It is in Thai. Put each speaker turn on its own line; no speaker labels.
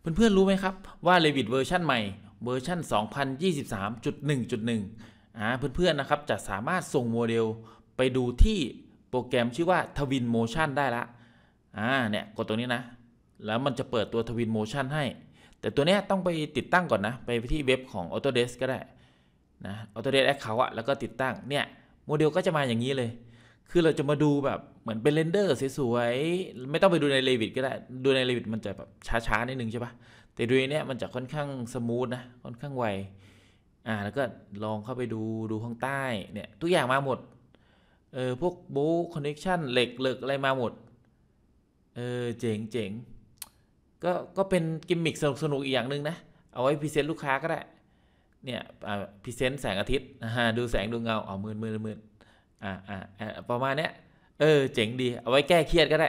เพื่อนๆ รู้ไหมครับว่า Revit เวอร์ชันใหม่เวอร์ชัน2023.1.1อ่าเพื่อนๆนะครับจะสามารถส่งโมเดลไปดูที่โปรแกรมชื่อว่า Twin Motion ได้ละอ่าเนี่ยกดตรงนี้นะ แล้วมันจะเปิดตัว Twin Motion ให้ แต่ตัวนี้ต้องไปติดตั้งก่อนนะ ไปที่เว็บของ Autodesk ก็ได้นะ Autodesk Account อะแล้วก็ติดตั้งเนี่ยโมเดลก็จะมาอย่างนี้เลยคือเราจะมาดูแบบเหมือนเป็นเรนเดอร์สวยๆไม่ต้องไปดูในเลวิตก็ได้ ดูในเลวิตมันจะแบบช้าๆ นิดนึงใช่ปะแต่ดูในเนี้ยมันจะค่อนข้างสมูทนะ ค่อนข้างไวอ่าแล้วก็ลองเข้าไปดูดูข้างใต้ เนี่ย ทุกอย่างมาหมดเออพวกบูคอนเนคชั่นเหล็กเหล็กอะไรมาหมดเออเจ๋งเจ๋งก็ก็เป็นกิมมิคสนุก ๆอีกอย่างหนึ่งนะ เอาไว้พรีเซนต์ลูกค้าก็ได้ เนี่ยพรีเซนต์แสงอาทิตย์ดูแสงดูเงาอ๋อมืนมืดมืนอ่าอ่าประมาณเนี้ยเออเจ๋งดี เอาไว้แก้เครียดก็ได้